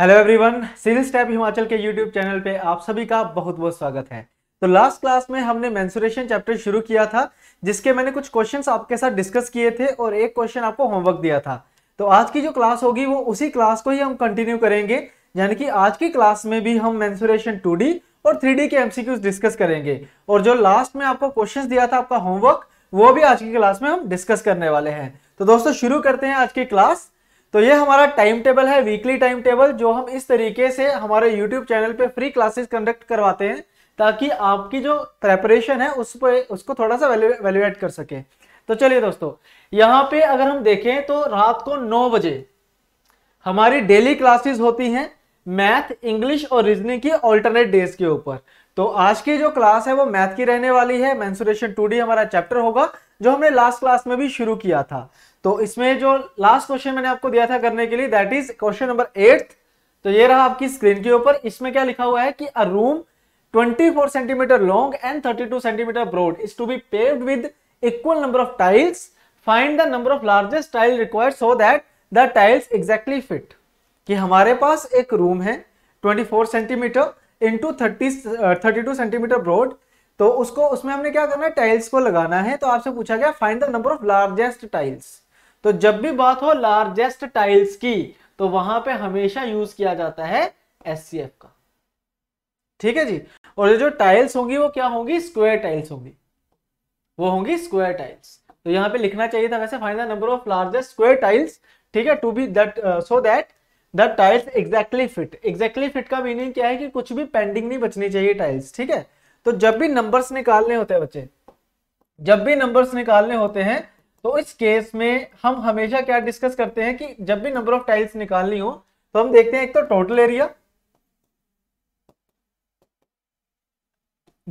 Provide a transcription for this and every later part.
hello everyone civil step Himachal के YouTube channel पे आप सभी का बहुत बहुत स्वागत है तो लास्ट क्लास में हमने मैंसुरेशन चैप्टर शुरू किया था जिसके मैंने कुछ क्वेश्चंस आपके साथ डिस्कस किए थे और एक क्वेश्चन आपको होमवर्क दिया था तो आज की जो क्लास होगी वो उसी क्लास को ही हम कंटिन्यू करेंगे यानी कि आज की क्लास में भी हम मैंसुरेशन टू और थ्री के एम डिस्कस करेंगे और जो लास्ट में आपको क्वेश्चन दिया था आपका होमवर्क वो भी आज की क्लास में हम डिस्कस करने वाले हैं तो दोस्तों शुरू करते हैं आज की क्लास तो ये हमारा टाइम टेबल है वीकली टाइम टेबल जो हम इस तरीके से हमारे यूट्यूब चैनल पे फ्री क्लासेस कंडक्ट करवाते हैं ताकि आपकी जो प्रेपरेशन है उस पर उसको थोड़ा सा वैल्यूएट कर सके तो चलिए दोस्तों यहाँ पे अगर हम देखें तो रात को नौ बजे हमारी डेली क्लासेस होती हैं मैथ इंग्लिश और रीजनिंग की ऑल्टरनेट डेज के ऊपर तो आज की जो क्लास है वो मैथ की रहने वाली है मैंसुरेशन टू हमारा चैप्टर होगा जो हमने लास्ट क्लास में भी शुरू किया था तो इसमें जो लास्ट क्वेश्चन मैंने आपको दिया था करने के लिए that is question number eight तो ये रहा आपकी स्क्रीन के ऊपर इसमें क्या लिखा हुआ है कि a room 24 centimetre long and 32 centimetre broad is to be paved with equal number of tiles find the number of largest tile required so that the tiles exactly fit कि हमारे पास एक रूम है 24 centimetre into thirty thirty two centimetre broad तो उसको उसमें हमने क्या करना है टाइल्स को लगाना है तो आपसे पूछा गया find the number of largest tiles तो जब भी बात हो लार्जेस्ट टाइल्स की तो वहां पे हमेशा यूज किया जाता है एस का ठीक है जी और ये जो टाइल्स होंगी वो क्या होंगी स्क्वायर टाइल्स होंगी वो होंगी स्क्वायर टाइल्स तो यहाँ पे लिखना चाहिए था वैसे final number of largest square tiles ठीक है to be that so that the tiles exactly fit exactly fit का मीनिंग क्या है कि कुछ भी पेंडिंग नहीं बचनी चाहिए टाइल्स ठीक है तो जब भी नंबर्स निकालने होते हैं बच्चे जब भी नंबर्स निकालने होते हैं तो इस केस में हम हमेशा क्या डिस्कस करते हैं कि जब भी नंबर ऑफ टाइल्स निकालनी हो तो हम देखते हैं एक तो total area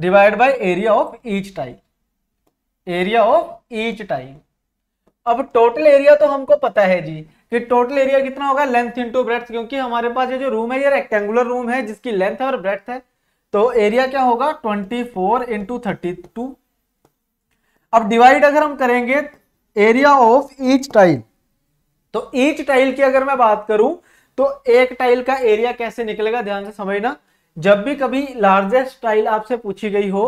divide by area of each tile area of each tile अब टोटल एरिया तो हमको पता है जी कि टोटल एरिया कितना होगा लेंथ इनटू ब्रेथ क्योंकि हमारे पास ये जो रूम है ये रेक्टेंगुलर रूम है जिसकी लेंथ है और ब्रेथ है तो एरिया क्या होगा 24 फोर इंटू अब डिवाइड अगर हम करेंगे एरिया ऑफ ईच टाइल तो ईच टाइल की अगर मैं बात करूं तो एक टाइल का एरिया कैसे निकलेगा ध्यान से समझना जब भी कभी लार्जेस्ट टाइल आपसे पूछी गई हो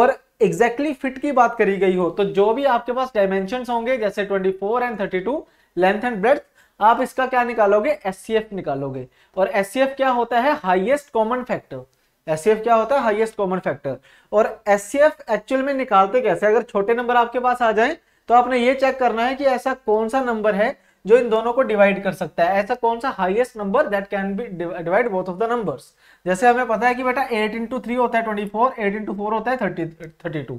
और एग्जैक्टली exactly फिट की बात करी गई हो तो जो भी आपके पास डायमेंशन होंगे जैसे 24 एंड 32 लेंथ एंड ब्रेथ आप इसका क्या निकालोगे एस निकालोगे और एस क्या होता है हाइएस्ट कॉमन फैक्टर एस क्या होता है हाइएस्ट कॉमन फैक्टर और एस एक्चुअल में निकालते कैसे अगर छोटे नंबर आपके पास आ जाए तो आपने ये चेक करना है कि ऐसा कौन सा नंबर है जो इन दोनों को डिवाइड कर सकता है ऐसा कौन सा highest number that can be divide both of the numbers जैसे हमें पता है कि बेटा 8 इंटू थ्री होता है 24 8 इंटू फोर होता है 30 32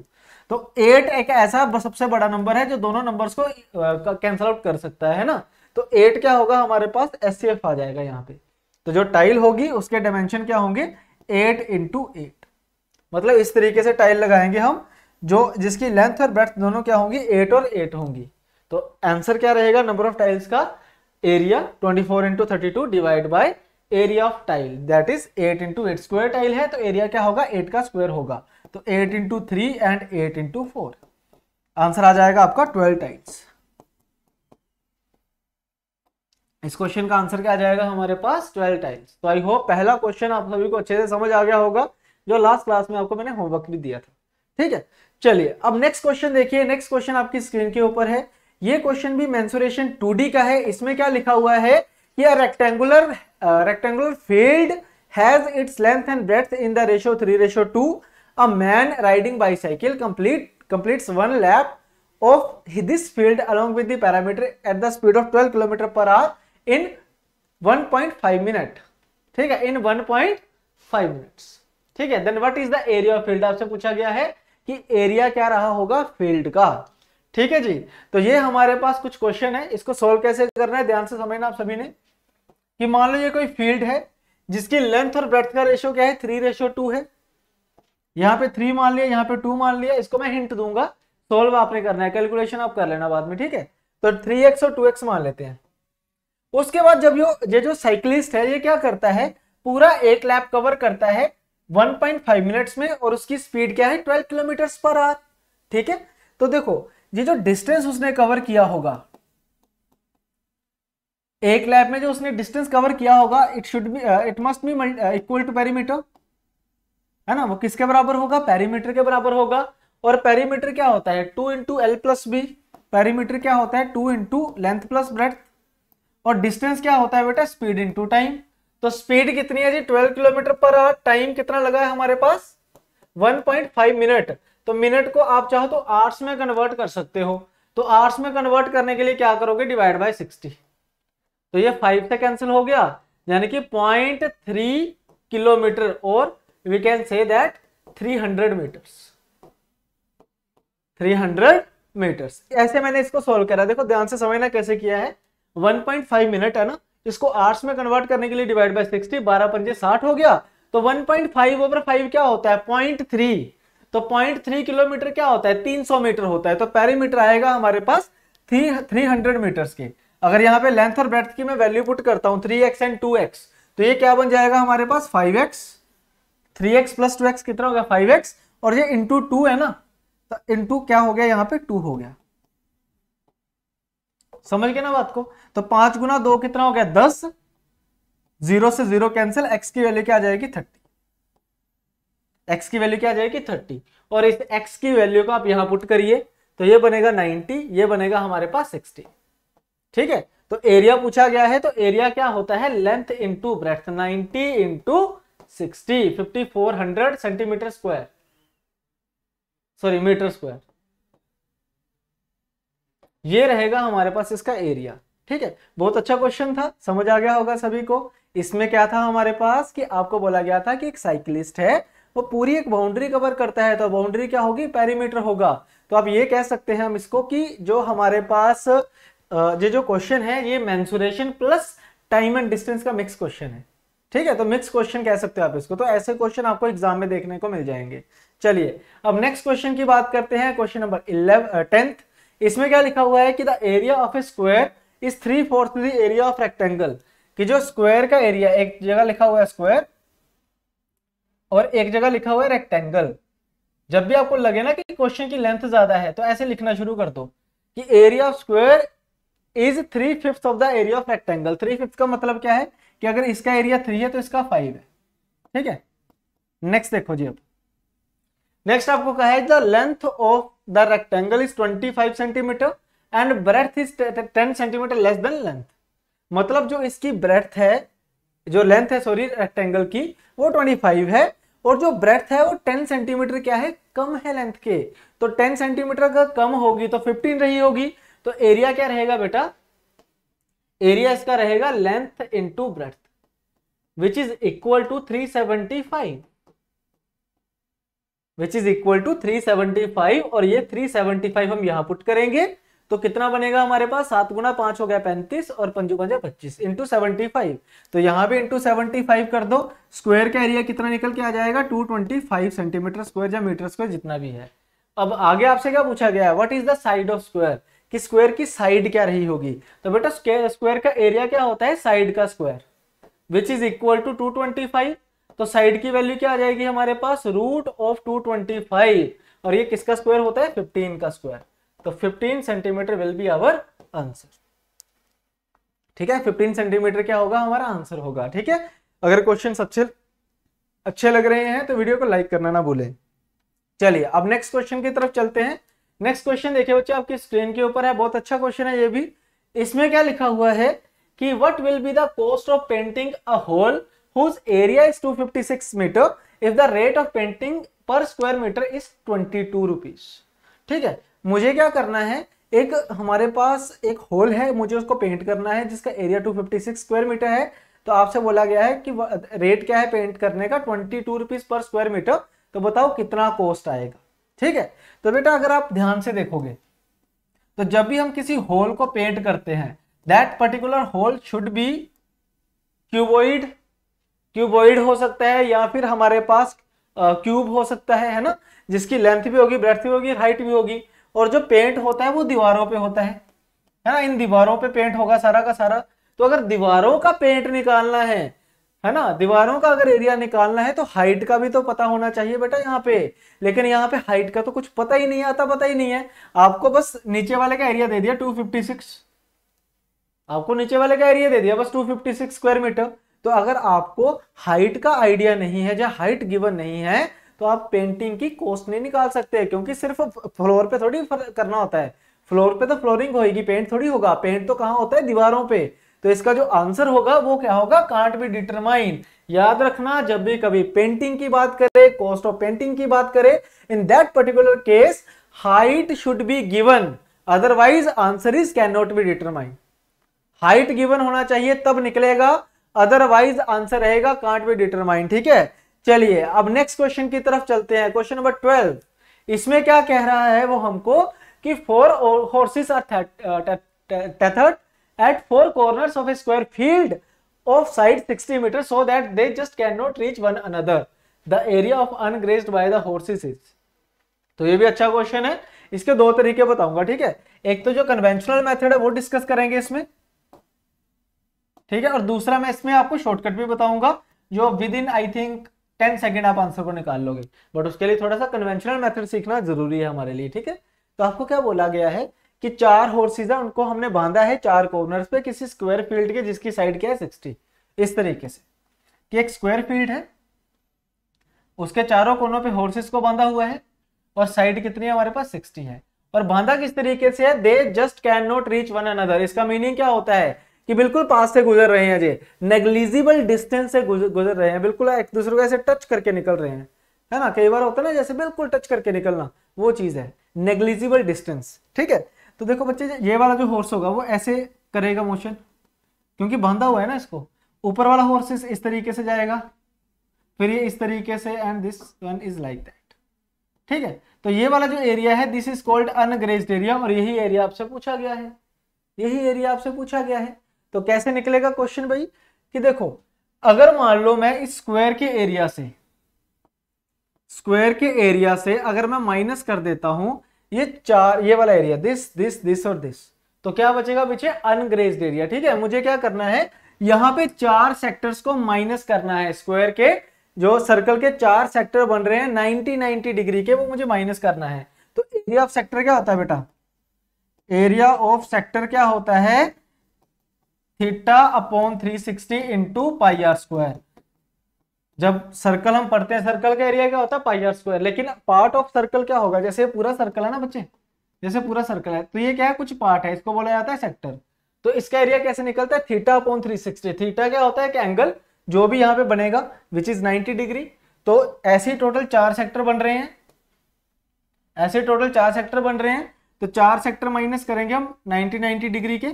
तो 8 एक ऐसा सबसे बड़ा नंबर है जो दोनों नंबर्स को कैंसल आउट कर सकता है ना तो 8 क्या होगा हमारे पास एस आ जाएगा यहाँ पे तो जो टाइल होगी उसके डायमेंशन क्या होंगे एट इंटू मतलब इस तरीके से टाइल लगाएंगे हम जो जिसकी लेंथ और ब्रेथ दोनों क्या होंगी एट और एट होंगी तो आंसर क्या रहेगा नंबर ऑफ टाइल्स का area 24 four into thirty two divide by area of tile that is 8 into eight square tile है तो एरिया क्या होगा 8 का स्क्वायर होगा तो 8 into three and 8 into four answer आ जाएगा आपका 12 टाइल्स इस क्वेश्चन का आंसर क्या आ जाएगा हमारे पास 12 टाइल्स तो आई होप पहला क्वेश्चन आप सभी को अच्छे से समझ आ गया होगा जो लास्ट क्लास में आपको मैंने होमवर्क भी दिया था ठीक है चलिए अब नेक्स्ट क्वेश्चन देखिए नेक्स्ट क्वेश्चन आपकी स्क्रीन के ऊपर है ये क्वेश्चन भी मेंसुरेशन 2D का है इसमें क्या लिखा हुआ है कि rectangular rectangular field has its length and breadth in the ratio three ratio two a man riding bicycle complete completes one lap of this field along with the parameter at the speed of twelve kilometre per hour in one point five minute ठीक है in one point five minute ठीक है then what is the area of field आपसे पूछा गया है कि area क्या रहा होगा फील्ड का ठीक है जी तो ये हमारे पास कुछ क्वेश्चन है इसको सोल्व कैसे करना है ध्यान से समझना आप सभी ने कि मान लो ये कोई फील्ड है जिसकी लेंथ और ब्रेथ का रेशो क्या है थ्री रेशो टू है यहाँ पे थ्री मान लिया यहाँ पे टू मान लिया इसको मैं हिंट दूंगा सोल्व आपने करना है कैलकुलेशन आप कर लेना बाद में ठीक है तो थ्री एक्स और टू एक्स मान लेते हैं उसके बाद जब ये जो साइकिलिस्ट है ये क्या करता है पूरा एक लैप कवर करता है 1.5 मिनट्स में और उसकी स्पीड क्या है 12 किलोमीटर पर आवर ठीक है तो देखो ये जो डिस्टेंस उसने कवर किया होगा एक लैब में जो उसने डिस्टेंस कवर किया होगा it should be it must be equal to perimeter है ना वो किसके बराबर होगा पेरीमीटर के बराबर होगा और पेरीमीटर क्या होता है two into L plus B perimeter क्या होता है two into length plus breadth और डिस्टेंस क्या होता है बेटा स्पीड इंटू टाइम तो स्पीड कितनी है जी 12 किलोमीटर पर आवर टाइम कितना लगा है हमारे पास 1.5 मिनट तो मिनट को आप चाहो तो आर्ट्स में कन्वर्ट कर सकते हो तो आर्ट्स में कन्वर्ट करने के लिए क्या करोगे डिवाइड बाय 60 तो ये 5 से कैंसिल हो गया यानी कि 0.3 किलोमीटर और we can say that 300 metres 300 metres ऐसे मैंने इसको सोल्व करा देखो ध्यान से समझना कैसे किया है वन मिनट है ना इसको आर्ट्स में कन्वर्ट करने के लिए डिवाइड बाई सिक्सटी बारह पंजे साठ हो गया तो one point five over five क्या होता है पॉइंट थ्री तो पॉइंट थ्री किलोमीटर क्या होता है तीन सौ मीटर होता है तो पेरीमीटर आएगा हमारे पास थ्री थ्री हंड्रेड मीटर के अगर यहाँ पे लेंथ और ब्रेथ की मैं वैल्यू पुट करता हूँ three X and two X तो ये क्या बन जाएगा हमारे पास five X three X plus two X कितना हो गया फाइव एक्स और ये इंटू टू है ना तो इंटू क्या हो गया यहाँ पे टू हो गया समझ गए ना बात को तो पांच गुना दो कितना हो गया दस जीरो से जीरो कैंसिल एक्स की वैल्यू क्या आ जाएगी थर्टी एक्स की वैल्यू क्या आ जाएगी थर्टी और इस एक्स की वैल्यू को आप यहां पुट करिए तो ये बनेगा नाइनटी ये बनेगा हमारे पास सिक्सटी ठीक है तो एरिया पूछा गया है तो एरिया क्या होता है length into breadth ninety into sixty fifty four hundred centimetre square sorry metre square ये रहेगा हमारे पास इसका एरिया ठीक है बहुत अच्छा क्वेश्चन था समझ आ गया होगा सभी को इसमें क्या था हमारे पास कि आपको बोला गया था कि एक साइकिलिस्ट है वो पूरी एक बाउंड्री कवर करता है तो बाउंड्री क्या होगी पैरीमीटर होगा तो आप ये कह सकते हैं हम इसको कि जो हमारे पास ये जो क्वेश्चन है ये mensuration plus time and distance का मिक्स क्वेश्चन है ठीक है तो मिक्स क्वेश्चन कह सकते हो आप इसको तो ऐसे क्वेश्चन आपको एग्जाम में देखने को मिल जाएंगे चलिए अब नेक्स्ट क्वेश्चन की बात करते हैं क्वेश्चन नंबर इलेवन टेंथ इसमें क्या लिखा हुआ है कि the area of a square is three fourth the area of rectangle कि जो स्क्वायर का एरिया एक जगह लिखा हुआ है स्क्वायर और एक जगह लिखा हुआ है रेक्टेंगल जब भी आपको लगे ना कि क्वेश्चन की लेंथ ज्यादा है तो ऐसे लिखना शुरू कर दो कि area of square is three fifth of the area of rectangle three fifth का मतलब क्या है कि अगर इसका एरिया थ्री है तो इसका फाइव है ठीक है नेक्स्ट देखो जी अब नेक्स्ट आपको कहा है the length of the rectangle is 25 centimetre and breadth is 10 centimetre less than length मतलब जो इसकी ब्रेथ है जो लेंथ है सॉरी रेक्टेंगल की वो 25 है और जो ब्रेथ है वो 10 सेंटीमीटर क्या है कम है लेंथ के तो 10 सेंटीमीटर का कम होगी तो 15 रही होगी तो एरिया क्या रहेगा बेटा एरिया इसका रहेगा length into breadth which is equal to 375 which is equal to 375 और ये 375 हम यहाँ पुट करेंगे तो कितना बनेगा हमारे पास सात गुना पांच हो गया पैंतीस और पंजो पंजा पच्चीस इंटू सेवेंटी फाइव तो यहाँ भी इंटू सेवेंटी फाइव कर दो स्क्वायर का एरिया कितना निकल के आ जाएगा two twenty five centimetre square या मीटर स्क्वायर जितना भी है अब आगे आपसे क्या पूछा गया है what is the side of square कि स्क्वायर की साइड क्या रही होगी तो बेटा स्क्वायर का एरिया क्या होता है साइड का square which is equal to two twenty five तो साइड की वैल्यू क्या आ जाएगी हमारे पास root of two twenty five और ये किसका स्क्वायर होता है फिफ्टीन का स्क्वायर तो fifteen centimetre will be our answer ठीक है फिफ्टीन सेंटीमीटर क्या होगा हमारा आंसर होगा ठीक है अगर क्वेश्चन अच्छे अच्छे लग रहे हैं तो वीडियो को लाइक करना ना भूलें चलिए अब नेक्स्ट क्वेश्चन की तरफ चलते हैं नेक्स्ट क्वेश्चन देखिए बच्चे आपकी स्क्रीन के ऊपर है बहुत अच्छा क्वेश्चन है ये भी इसमें क्या लिखा हुआ है कि what will be the cost of painting a hole whose area is 256 meter if the rate of painting per square meter is 22 rupees ठीक है मुझे क्या करना है एक हमारे पास एक होल है मुझे उसको पेंट करना है जिसका एरिया 256 स्क्वायर मीटर है तो आपसे बोला गया है कि रेट क्या है पेंट करने का twenty two rupees per square metre तो बताओ कितना कॉस्ट आएगा ठीक है तो बेटा अगर आप ध्यान से देखोगे तो जब भी हम किसी होल को पेंट करते हैं that particular hole should be cuboid cuboid हो सकता है या फिर हमारे पास क्यूब हो सकता है है ना जिसकी लेंथ भी होगी ब्रेथ भी होगी हाइट भी होगी और जो पेंट होता है वो दीवारों पे होता है है ना इन दीवारों पे पेंट होगा सारा का सारा तो अगर दीवारों का पेंट निकालना है है ना दीवारों का अगर एरिया निकालना है तो हाइट का भी तो पता होना चाहिए बेटा यहाँ पे लेकिन यहाँ पे हाइट का तो कुछ पता ही नहीं आता पता ही नहीं है आपको बस नीचे वाले का एरिया दे दिया टू आपको नीचे वाले का एरिया दे दिया बस टू स्क्वायर मीटर तो अगर आपको हाइट का आइडिया नहीं है या हाइट गिवन नहीं है तो आप पेंटिंग की कोस्ट नहीं निकाल सकते क्योंकि सिर्फ फ्लोर पे थोड़ी करना होता है फ्लोर पे तो फ्लोरिंग होगी पेंट थोड़ी होगा पेंट तो कहाँ होता है दीवारों पे तो इसका जो आंसर होगा वो क्या होगा कांट बी डिटरमाइन याद रखना जब भी कभी पेंटिंग की बात करें कॉस्ट ऑफ पेंटिंग की बात करें in that particular case height should be given otherwise answer is can not be determine height given होना चाहिए तब निकलेगा अदरवाइज आंसर रहेगा कांट बी डिटरमाइन ठीक है चलिए अब नेक्स्ट क्वेश्चन की तरफ चलते हैं क्वेश्चन नंबर ट्वेल्व इसमें क्या कह रहा है वो हमको कि four horses are tethered at four corners of a square field of side 60 so that they just can not reach one another the area of ungrazed by the horses is तो ये भी अच्छा क्वेश्चन है इसके दो तरीके बताऊंगा ठीक है एक तो जो कन्वेंशनल मेथड है वो डिस्कस करेंगे इसमें ठीक है और दूसरा मैं इसमें आपको शॉर्टकट भी बताऊंगा जो within I think ten second आप आंसर को निकाल लोगे बट उसके लिए थोड़ा सा कन्वेंशनल मेथड सीखना जरूरी है हमारे लिए ठीक है तो आपको क्या बोला गया है कि चार हॉर्सेज है उनको हमने बांधा है चार कॉर्नर पे किसी स्क्वायर फील्ड के जिसकी साइड क्या है सिक्सटी इस तरीके से कि एक स्क्वायर फील्ड है उसके चारों कोनों पे हॉर्सेस को बांधा हुआ है और साइड कितनी है हमारे पास सिक्सटी है और बांधा किस तरीके से है they just can not reach one another इसका मीनिंग क्या होता है कि बिल्कुल पास से गुजर रहे हैं जे नेग्लिजिबल डिस्टेंस से गुजर रहे हैं बिल्कुल एक दूसरे को ऐसे टच करके निकल रहे हैं है ना कई बार होता है ना जैसे बिल्कुल टच करके निकलना वो चीज़ है नेग्लिजिबल डिस्टेंस ठीक है तो देखो बच्चे ये वाला जो हॉर्स होगा वो ऐसे करेगा मोशन क्योंकि बांधा हुआ है ना इसको ऊपर वाला हॉर्स इस, इस तरीके से जाएगा फिर ये इस तरीके से and this one is like that ठीक है तो ये वाला जो एरिया है this is called ungrazed area और यही एरिया आपसे पूछा गया है यही एरिया आपसे पूछा गया है तो कैसे निकलेगा क्वेश्चन भाई कि देखो अगर मान लो मैं इस स्क्वायर के एरिया से स्क्वायर के एरिया से अगर मैं माइनस कर देता हूं ये चार ये वाला एरिया दिस दिस दिस और दिस तो क्या बचेगा पीछे अनग्रेज एरिया ठीक है मुझे क्या करना है यहां पे चार सेक्टर्स को माइनस करना है स्क्वायर के जो सर्कल के चार सेक्टर बन रहे हैं 90 90 डिग्री के वो मुझे माइनस करना है तो एरिया ऑफ सेक्टर क्या होता है बेटा एरिया ऑफ सेक्टर क्या होता है theta upon three sixty into pi r square जब सर्कल हम पढ़ते हैं सर्कल का एरिया क्या होता है पाई आर स्क्वायर लेकिन पार्ट ऑफ सर्कल क्या होगा जैसे पूरा सर्कल है ना बच्चे जैसे पूरा सर्कल है तो ये क्या है कुछ पार्ट है इसको बोला जाता है सेक्टर तो इसका एरिया कैसे निकलता है theta upon three sixty theta क्या होता है कि एंगल जो भी यहाँ पे बनेगा विच इज नाइनटी डिग्री तो ऐसे टोटल चार सेक्टर बन रहे हैं ऐसे टोटल चार सेक्टर बन रहे हैं तो चार सेक्टर माइनस करेंगे हम 90 90 डिग्री के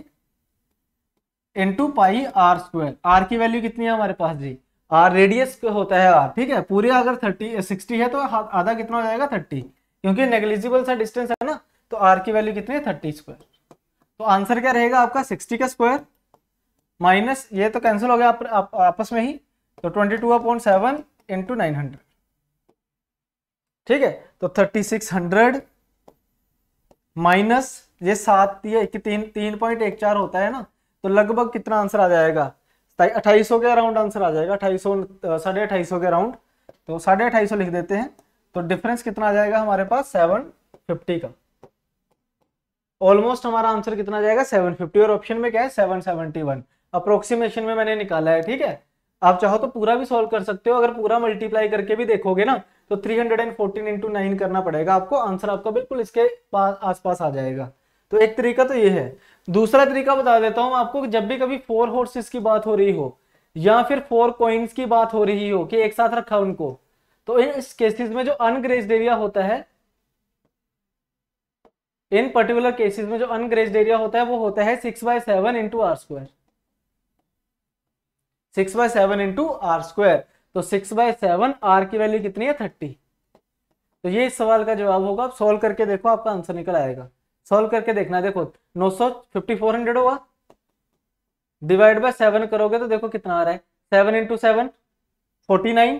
into pi r square r की वैल्यू कितनी है हमारे पास जी आर रेडियस होता है आर ठीक है पूरी अगर थर्टी सिक्सटी है तो आधा कितना हो जाएगा थर्टी क्योंकि नेग्लिजिबल सा डिस्टेंस है ना तो आर की वैल्यू कितनी है थर्टी स्क्वायर तो आंसर क्या रहेगा आपका सिक्सटी का स्क्वायर माइनस ये तो कैंसिल हो गया आप, आप, आपस में ही तो twenty two upon seven into nine hundred ठीक है तो थर्टी सिक्स हंड्रेड माइनस ये सात ये तीन तीन पॉइंट एक चार होता है ना तो लगभग कितना आंसर आ जाएगा अट्ठाईस के अराउंड आंसर आ जाएगा अट्ठाईस साढ़े के अराउंड तो साढ़े लिख देते हैं तो डिफरेंस कितना आ जाएगा हमारे पास सेवन फिफ्टी का ऑलमोस्ट हमारा आंसर कितना आ जाएगा सेवन फिफ्टी और ऑप्शन में क्या है सेवन सेवनटी वन अप्रोक्सीमेशन में मैंने निकाला है ठीक है आप चाहो तो पूरा भी सॉल्व कर सकते हो अगर पूरा मल्टीप्लाई करके भी देखोगे ना तो three hundred and fourteen into nine करना पड़ेगा आपको आंसर आपका बिल्कुल इसके आसपास आ जाएगा तो एक तरीका तो ये है दूसरा तरीका बता देता हूं आपको जब भी कभी फोर हॉर्सेस की बात हो रही हो या फिर फोर कॉइन्स की बात हो रही हो कि एक साथ रखा उनको तो इस केसेस में जो अनग्रेस्ड एरिया होता है इन पर्टिकुलर केसेस में जो अनग्रेस्ड एरिया होता है वो होता है six by seven into r square six by seven into r square तो सिक्स बाय सेवन आर की वैल्यू कितनी है थर्टी तो ये इस सवाल का जवाब होगा आप सोल्व करके देखो आपका आंसर निकल आएगा सॉल्व करके देखना देखो नौ सौ फिफ्टी फोर हंड्रेड होगा डिवाइड बाय सेवन करोगे तो देखो कितना आ रहा है seven into seven forty nine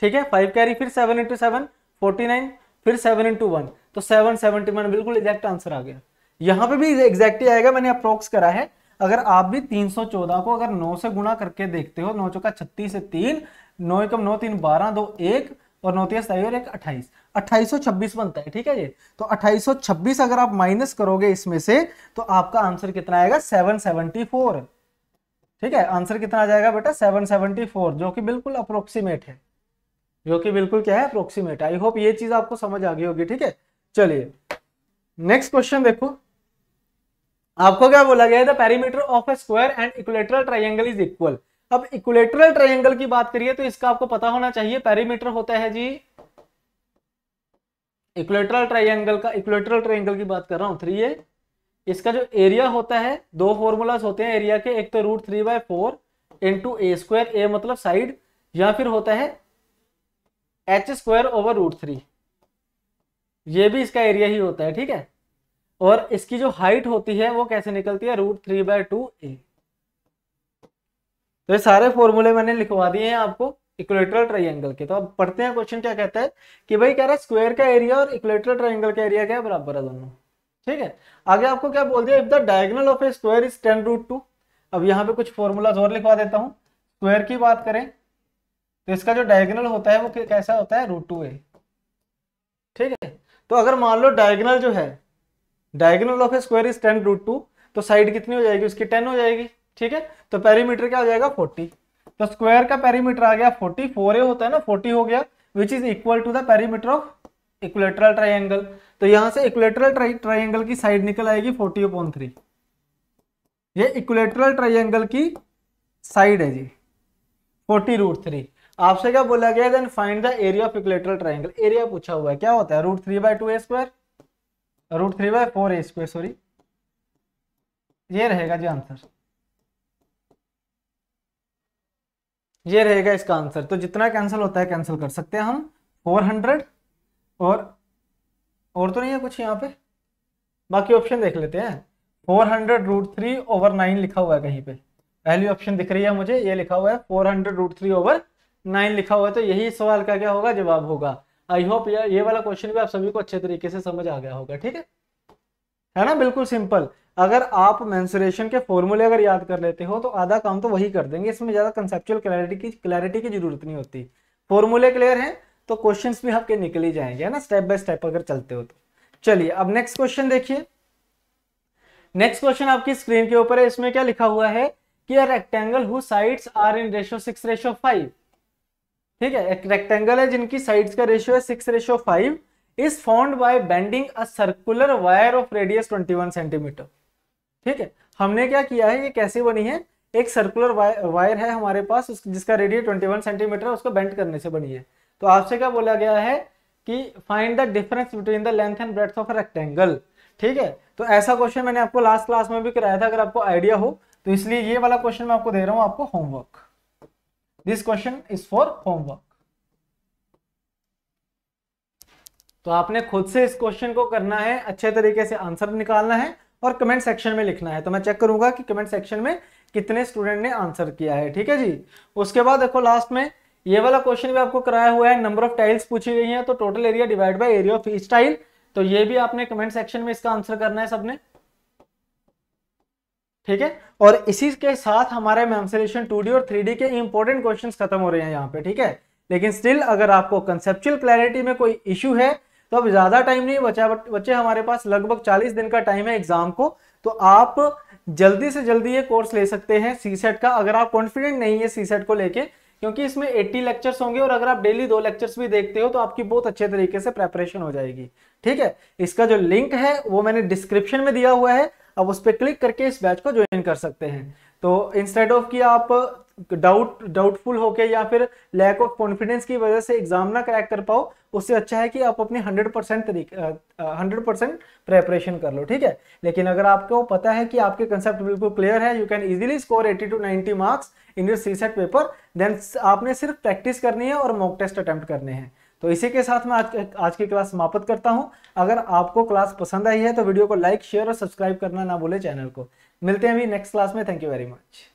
ठीक है फाइव कैरी फिर seven into seven forty nine फिर सेवन इंटू वन तो सेवन सेवनटी वन बिल्कुल एग्जैक्ट आंसर आ गया यहाँ पे भी एग्जैक्ट ही आएगा मैंने अप्रोक्स करा है अगर आप भी तीन सौ चौदह को अगर नौ से गुणा करके देखते हो नौ चौका छत्तीस से तीन नौ एकम नौ तीन बारह दो एक और नौतीस और एक अट्ठाईस अट्ठाईस छब्बीस बनता है ठीक है ये तो अट्ठाईस सौ छब्बीस अगर आप माइनस करोगे इसमें से तो आपका आंसर कितना आएगा सेवन फोर ठीक है आंसर कितना आ जाएगा बेटा सेवन सेवनटी फोर जो कि बिल्कुल अप्रोक्सीमेट है जो कि बिल्कुल क्या है अप्रोक्सीमेट आई होप ये चीज आपको समझ आ गई होगी ठीक है चलिए नेक्स्ट क्वेश्चन देखो आपको क्या बोला गया the perimeter of a square and equilateral triangle is equal अब इक्वेटरल ट्रायंगल की बात करिए तो इसका आपको पता होना चाहिए पैरीमीटर होता है जी इक्वेटरल ट्रायंगल का इक्वेटरल ट्रायंगल की बात कर रहा हूँ थ्री ए इसका जो एरिया होता है दो फॉर्मूलाज होते हैं एरिया के एक तो root three by four into a square a मतलब साइड या फिर होता है h square over root three ये भी इसका एरिया ही होता है ठीक है और इसकी जो हाइट होती है वो कैसे निकलती है root three by two a तो ये सारे फॉर्मूले मैंने लिखवा दिए हैं आपको इक्वेटरल ट्राइंगल के तो अब पढ़ते हैं क्वेश्चन क्या कहता है कि भाई कह रहा है स्क्वायर का एरिया और इक्वेटरल ट्राइंगल का एरिया क्या बराबर है दोनों ठीक है आगे आपको क्या बोल दिया if the diagonal of a square is ten root two अब यहाँ पे कुछ फॉर्मूलाज और लिखवा देता हूँ स्क्वायर की बात करें तो इसका जो डायगनल होता है वो कैसा होता है रूट टू ए ठीक है तो अगर मान लो डायगनल जो है diagonal of a square is ten root two तो साइड कितनी हो जाएगी उसकी टेन हो जाएगी ठीक है तो पेरीमीटर क्या हो जाएगा फोर्टी तो स्क्वायर का पेरीमीटर आ गया फोर्टी फोर ए होता है ना फोर्टी हो गया which is equal to the perimeter of equilateral triangle तो यहां से इक्वेटरल ट्राइंगल की साइड निकल आएगी फोर्टी ओपोन थ्री ये इक्वेटरल ट्राइंगल की साइड है जी फोर्टी रूट थ्री आपसे क्या बोला गया then find the area of equilateral triangle area पूछा हुआ है क्या होता है root three by two a square root three by four a square sorry ये रहेगा जी आंसर ये रहेगा इसका आंसर तो जितना कैंसिल होता है कैंसिल कर सकते हैं हम 400 और और तो नहीं है कुछ यहाँ पे बाकी ऑप्शन देख लेते हैं 400 hundred root three over nine लिखा हुआ है कहीं पे पहली ऑप्शन दिख रही है मुझे ये लिखा हुआ है 400 hundred root three over nine लिखा हुआ है तो यही सवाल का क्या होगा जवाब होगा आई होप ये वाला क्वेश्चन भी आप सभी को अच्छे तरीके से समझ आ गया होगा ठीक है है ना बिल्कुल सिंपल अगर आप मैंसुरेशन के फॉर्मूले अगर याद कर लेते हो तो आधा काम तो वही कर देंगे इसमें ज़्यादा कंसेप्चुअल क्लैरिटी की क्लैरिटी की जरूरत नहीं होती फॉर्मूले क्लियर हैं तो क्वेश्चन भी आपके निकल ही जाएंगे है ना स्टेप बाय स्टेप अगर चलते हो तो चलिए अब नेक्स्ट क्वेश्चन देखिए नेक्स्ट क्वेश्चन आपकी स्क्रीन के ऊपर है इसमें क्या लिखा हुआ है कि a rectangle who sides are in ratio six ratio five ठीक है एक रेक्टेंगल है जिनकी साइड्स का रेशियो है six ratio five is found by bending a circular wire of radius 21 centimetre ठीक है हमने क्या किया है ये कैसे बनी है एक सर्कुलर वायर वायर है हमारे पास उस, जिसका रेडियस 21 सेंटीमीटर है उसको बेंड करने से बनी है तो आपसे क्या बोला गया है कि find the difference between the length and breadth of rectangle ठीक है तो ऐसा क्वेश्चन मैंने आपको लास्ट क्लास में भी कराया था अगर आपको आइडिया हो तो इसलिए ये वाला क्वेश्चन मैं आपको दे रहा हूं आपको homework this question is for homework तो आपने खुद से इस क्वेश्चन को करना है अच्छे तरीके से आंसर निकालना है और कमेंट सेक्शन में लिखना है तो मैं चेक करूंगा कि कमेंट सेक्शन में कितने स्टूडेंट ने आंसर किया है ठीक है जी उसके बाद देखो लास्ट में ये वाला क्वेश्चन भी आपको कराया हुआ है नंबर ऑफ टाइल्स पूछी गई है तो total area divide by area of each tile तो ये भी आपने कमेंट सेक्शन में इसका आंसर करना है सबने ठीक है और इसी के साथ हमारे मैमसलेशन टू और थ्री के इंपॉर्टेंट क्वेश्चन खत्म हो रहे हैं यहाँ पे ठीक है लेकिन स्टिल अगर आपको कंसेप्चुअल क्लैरिटी में कोई इश्यू है तो अब ज़्यादा टाइम नहीं बचा बट बच्चे हमारे पास लगभग 40 दिन का टाइम है एग्ज़ाम को तो आप जल्दी से जल्दी ये कोर्स ले सकते हैं सी सेट का अगर आप कॉन्फिडेंट नहीं है सी सेट को लेके क्योंकि इसमें 80 लेक्चर्स होंगे और अगर आप डेली दो लेक्चर्स भी देखते हो तो आपकी बहुत अच्छे तरीके से प्रेपरेशन हो जाएगी ठीक है इसका जो लिंक है वो मैंने डिस्क्रिप्शन में दिया हुआ है अब उस पर क्लिक करके इस बैच को ज्वाइन कर सकते हैं तो इंस्टेड ऑफ कि आप डाउट डाउटफुल होके या फिर लैक ऑफ कॉन्फिडेंस की वजह से एग्जाम ना क्रैक कर पाओ उससे अच्छा है कि आप अपनी hundred percent hundred percent preparation कर लो ठीक है लेकिन अगर आपको पता है कि आपके कंसेप्ट बिल्कुल क्लियर है you can easily score 80 to 90 marks in your C set paper then आपने सिर्फ प्रैक्टिस करनी है और मॉक टेस्ट अटैम्प्ट करने हैं तो इसी के साथ मैं आज आज की क्लास समाप्त करता हूँ अगर आपको क्लास पसंद आई है तो वीडियो को लाइक शेयर और सब्सक्राइब करना ना भूले चैनल को मिलते हैं अभी नेक्स्ट क्लास में थैंक यू वेरी मच